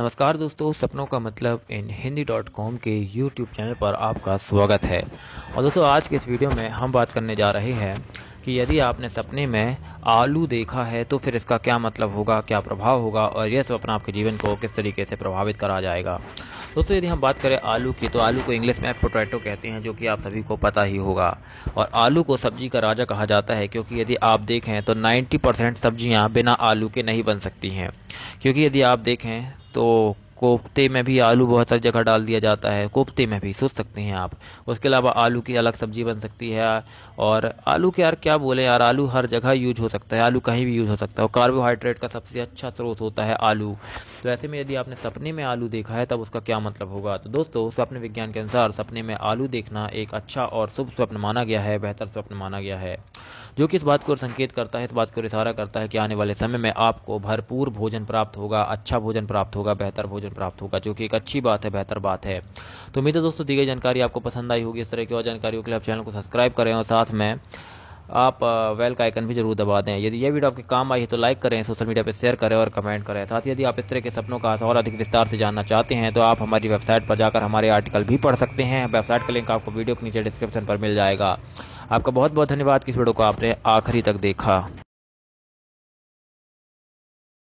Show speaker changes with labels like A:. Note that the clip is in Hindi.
A: नमस्कार दोस्तों सपनों का मतलब इन हिंदी डॉट कॉम के यूट्यूब चैनल पर आपका स्वागत है और दोस्तों आज के इस वीडियो में हम बात करने जा रहे हैं कि यदि आपने सपने में आलू देखा है तो फिर इसका क्या मतलब होगा क्या प्रभाव होगा और यह स्वप्न आपके जीवन को किस तरीके से प्रभावित करा जाएगा दोस्तों तो यदि हम बात करें आलू की तो आलू को इंग्लिश में पोटैटो कहते हैं जो कि आप सभी को पता ही होगा और आलू को सब्जी का राजा कहा जाता है क्योंकि यदि आप देखें तो 90 परसेंट सब्जियाँ बिना आलू के नहीं बन सकती हैं क्योंकि यदि आप देखें तो कोफ्ते में भी आलू बहुत सारी जगह डाल दिया जाता है कोफ्ते में भी सोच सकते हैं आप उसके अलावा आलू की अलग सब्जी बन सकती है और आलू के यार क्या बोले यार आलू हर जगह यूज हो सकता है आलू कहीं भी यूज हो सकता है और कार्बोहाइड्रेट का सबसे अच्छा स्रोत होता है आलू तो ऐसे में यदि आपने सपने में आलू देखा है तब उसका क्या मतलब होगा तो दोस्तों स्वप्न विज्ञान के अनुसार सपने में आलू देखना एक अच्छा और शुभ स्वप्न माना गया है बेहतर स्वप्न माना गया है जो कि इस बात को संकेत करता है इस बात को इशारा करता है कि आने वाले समय में आपको भरपूर भोजन प्राप्त होगा अच्छा भोजन प्राप्त होगा बेहतर भोजन प्राप्त होगा जो कि एक अच्छी बात है बेहतर बात है तो उम्मीद है दोस्तों दी गई जानकारी आपको पसंद आई होगी इस तरह की और जानकारियों के लिए आप चैनल को सब्सक्राइब करें और साथ में आप वेल का आइकन भी जरूर दबा दें यदि यह वीडियो आपके काम आई है तो लाइक करें सोशल मीडिया पर शेयर करें और कमेंट करें साथ ही यदि आप इस तरह के सपनों का और अधिक विस्तार से जानना चाहते हैं तो आप हमारी वेबसाइट पर जाकर हमारे आर्टिकल भी पढ़ सकते हैं वेबसाइट का लिंक आपको वीडियो के नीचे डिस्क्रिप्शन पर मिल जाएगा आपका बहुत बहुत धन्यवाद किस वीडियो को आपने आखिरी तक देखा